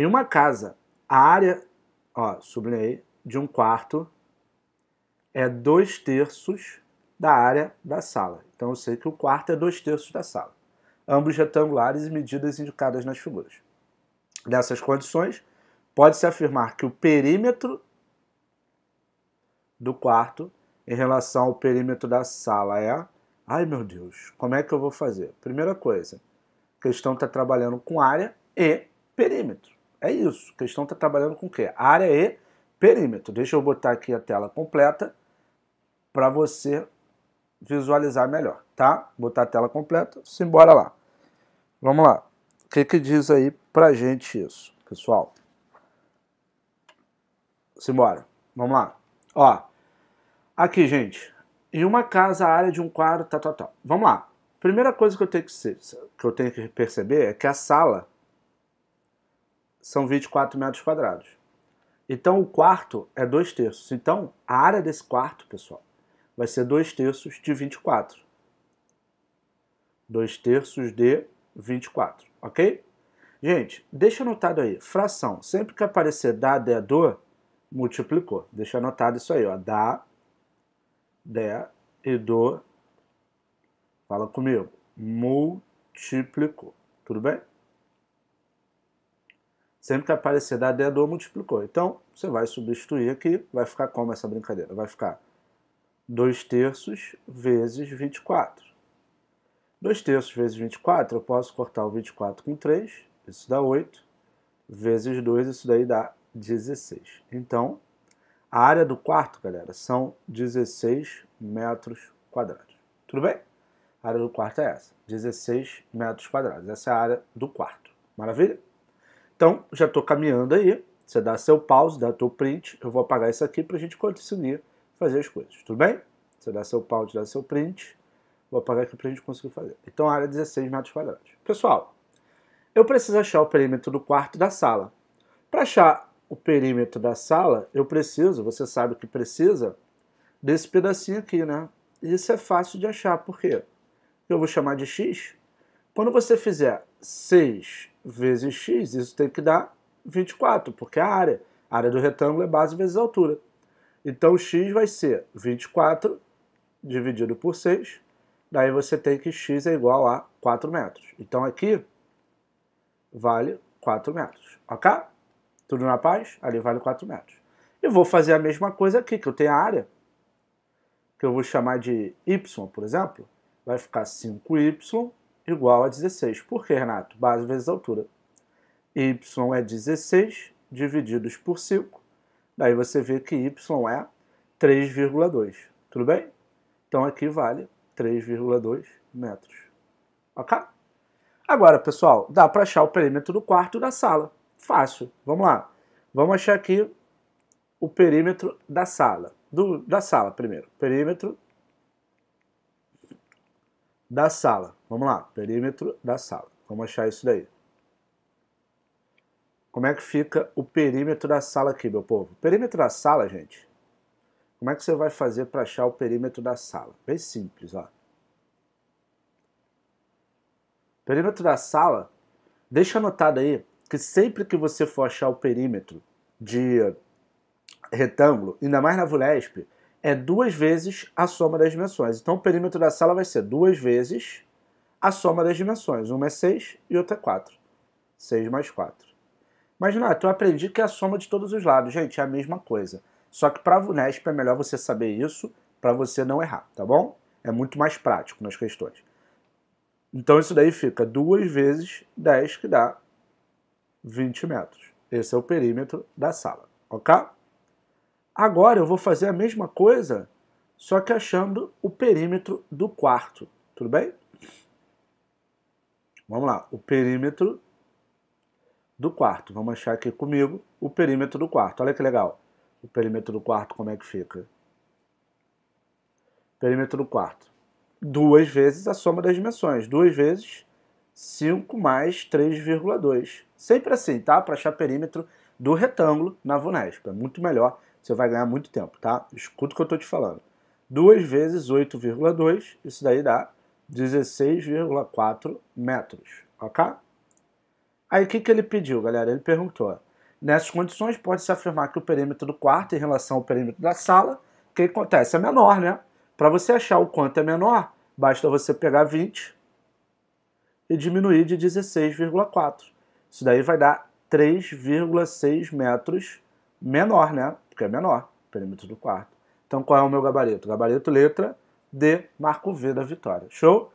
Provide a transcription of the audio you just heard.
Em uma casa, a área, ó, sublinhei, de um quarto é dois terços da área da sala. Então eu sei que o quarto é dois terços da sala. Ambos retangulares e medidas indicadas nas figuras. Nessas condições, pode-se afirmar que o perímetro do quarto em relação ao perímetro da sala é. Ai meu Deus, como é que eu vou fazer? Primeira coisa, a questão está trabalhando com área e perímetro. É isso. A questão está trabalhando com o quê? Área e perímetro. Deixa eu botar aqui a tela completa para você visualizar melhor, tá? Botar a tela completa, simbora lá. Vamos lá. O que, que diz aí pra gente isso, pessoal? Simbora. Vamos lá. Ó. Aqui, gente. Em uma casa, a área de um quadro, tá, tá, tá. Vamos lá. Primeira coisa que eu tenho que, ser, que, eu tenho que perceber é que a sala são 24 metros quadrados. Então o quarto é 2 terços. Então a área desse quarto, pessoal, vai ser 2 terços de 24. 2 terços de 24, ok? Gente, deixa anotado aí, fração. Sempre que aparecer dá, de, do, multiplicou. Deixa anotado isso aí, ó. Dá, de e do, fala comigo, multiplicou. Tudo bem? Sempre que aparecer dadedor, multiplicou. Então, você vai substituir aqui, vai ficar como essa brincadeira? Vai ficar 2 terços vezes 24. 2 terços vezes 24, eu posso cortar o 24 com 3, isso dá 8, vezes 2, isso daí dá 16. Então, a área do quarto, galera, são 16 metros quadrados. Tudo bem? A área do quarto é essa, 16 metros quadrados. Essa é a área do quarto. Maravilha? Então, já estou caminhando aí. Você dá seu pause, dá teu print. Eu vou apagar isso aqui para a gente conseguir fazer as coisas. Tudo bem? Você dá seu pause, dá seu print. Vou apagar aqui para a gente conseguir fazer. Então, a área é 16 metros quadrados. Pessoal, eu preciso achar o perímetro do quarto e da sala. Para achar o perímetro da sala, eu preciso, você sabe que precisa, desse pedacinho aqui, né? Isso é fácil de achar, por quê? Eu vou chamar de x. Quando você fizer 6 vezes x. Isso tem que dar 24, porque é a área, a área do retângulo é base vezes altura. Então x vai ser 24 dividido por 6, daí você tem que x é igual a 4 metros. Então aqui vale 4 metros, ok? Tudo na paz? Ali vale 4 metros. E vou fazer a mesma coisa aqui, que eu tenho a área, que eu vou chamar de y, por exemplo, vai ficar 5y igual a 16. Por que, Renato? Base vezes altura. Y é 16 divididos por 5. Daí você vê que Y é 3,2. Tudo bem? Então aqui vale 3,2 metros. Ok? Agora, pessoal, dá para achar o perímetro do quarto da sala. Fácil. Vamos lá. Vamos achar aqui o perímetro da sala. Do, da sala primeiro. Perímetro da sala. Vamos lá, perímetro da sala. Vamos achar isso daí. Como é que fica o perímetro da sala aqui, meu povo? Perímetro da sala, gente. Como é que você vai fazer para achar o perímetro da sala? Bem simples, ó. Perímetro da sala, deixa anotado aí que sempre que você for achar o perímetro de retângulo, ainda mais na VULESP, é duas vezes a soma das dimensões. Então o perímetro da sala vai ser duas vezes a soma das dimensões. Uma é 6 e outra é 4. 6 mais 4. Mas, Nath, eu aprendi que é a soma de todos os lados. Gente, é a mesma coisa. Só que para a VUNESP é melhor você saber isso para você não errar, tá bom? É muito mais prático nas questões. Então isso daí fica 2 vezes 10, que dá 20 metros. Esse é o perímetro da sala, ok? Agora eu vou fazer a mesma coisa, só que achando o perímetro do quarto, tudo bem? Vamos lá, o perímetro do quarto. Vamos achar aqui comigo o perímetro do quarto. Olha que legal. O perímetro do quarto, como é que fica? Perímetro do quarto. Duas vezes a soma das dimensões. Duas vezes 5 mais 3,2. Sempre assim, tá? Para achar perímetro do retângulo na VUNESP. É muito melhor, você vai ganhar muito tempo, tá? Escuta o que eu estou te falando. 2 vezes 8,2, isso daí dá 16,4 metros, ok? Aí o que, que ele pediu, galera? Ele perguntou, nessas condições pode-se afirmar que o perímetro do quarto em relação ao perímetro da sala, o que acontece? É menor, né? Para você achar o quanto é menor, basta você pegar 20 e diminuir de 16,4. Isso daí vai dar 3,6 metros menor, né? Porque é menor o perímetro do quarto. Então qual é o meu gabarito? Gabarito letra de Marco V da Vitória. Show?